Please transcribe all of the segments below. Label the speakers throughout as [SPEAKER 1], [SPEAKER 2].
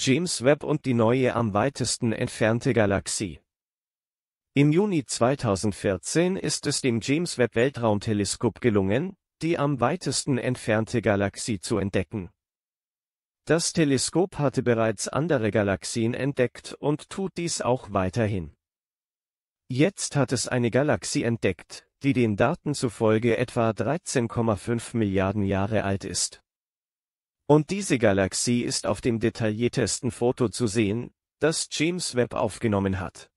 [SPEAKER 1] James Webb und die neue am weitesten entfernte Galaxie. Im Juni 2014 ist es dem James Webb Weltraumteleskop gelungen, die am weitesten entfernte Galaxie zu entdecken. Das Teleskop hatte bereits andere Galaxien entdeckt und tut dies auch weiterhin. Jetzt hat es eine Galaxie entdeckt, die den Daten zufolge etwa 13,5 Milliarden Jahre alt ist. Und diese Galaxie ist auf dem detailliertesten Foto zu sehen, das James Webb aufgenommen hat.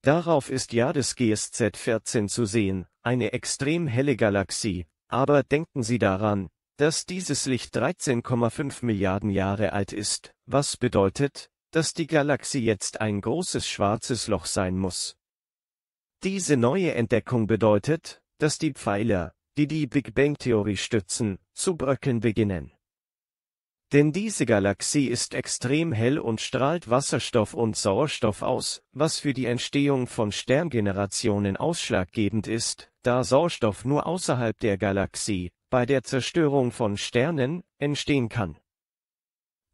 [SPEAKER 1] Darauf ist ja das GSZ 14 zu sehen, eine extrem helle Galaxie, aber denken Sie daran, dass dieses Licht 13,5 Milliarden Jahre alt ist, was bedeutet, dass die Galaxie jetzt ein großes schwarzes Loch sein muss. Diese neue Entdeckung bedeutet, dass die Pfeiler, die die Big Bang-Theorie stützen, zu bröckeln beginnen. Denn diese Galaxie ist extrem hell und strahlt Wasserstoff und Sauerstoff aus, was für die Entstehung von Sterngenerationen ausschlaggebend ist, da Sauerstoff nur außerhalb der Galaxie, bei der Zerstörung von Sternen, entstehen kann.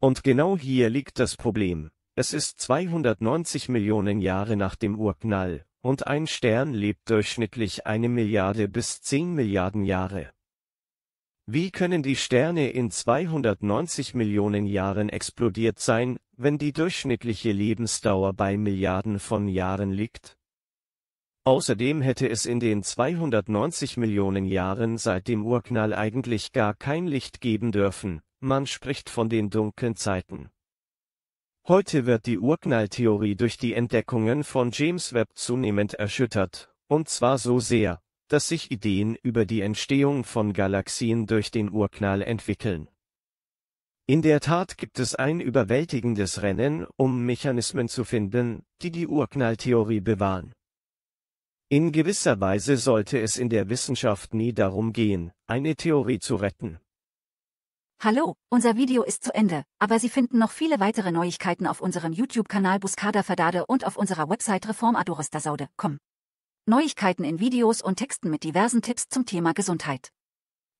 [SPEAKER 1] Und genau hier liegt das Problem. Es ist 290 Millionen Jahre nach dem Urknall, und ein Stern lebt durchschnittlich eine Milliarde bis 10 Milliarden Jahre. Wie können die Sterne in 290 Millionen Jahren explodiert sein, wenn die durchschnittliche Lebensdauer bei Milliarden von Jahren liegt? Außerdem hätte es in den 290 Millionen Jahren seit dem Urknall eigentlich gar kein Licht geben dürfen, man spricht von den dunklen Zeiten. Heute wird die Urknalltheorie durch die Entdeckungen von James Webb zunehmend erschüttert, und zwar so sehr, dass sich Ideen über die Entstehung von Galaxien durch den Urknall entwickeln. In der Tat gibt es ein überwältigendes Rennen, um Mechanismen zu finden, die die Urknalltheorie bewahren. In gewisser Weise sollte es in der Wissenschaft nie darum gehen, eine Theorie zu retten.
[SPEAKER 2] Hallo, unser Video ist zu Ende, aber Sie finden noch viele weitere Neuigkeiten auf unserem YouTube-Kanal Buscada Verdade und auf unserer Website reformadoristasaude.com. Neuigkeiten in Videos und Texten mit diversen Tipps zum Thema Gesundheit.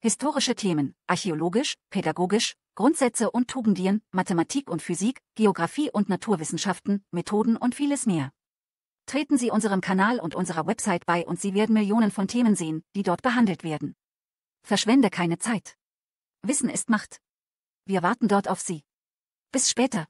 [SPEAKER 2] Historische Themen, archäologisch, pädagogisch, Grundsätze und Tugendien, Mathematik und Physik, Geografie und Naturwissenschaften, Methoden und vieles mehr. Treten Sie unserem Kanal und unserer Website bei und Sie werden Millionen von Themen sehen, die dort behandelt werden. Verschwende keine Zeit. Wissen ist Macht. Wir warten dort auf Sie. Bis später.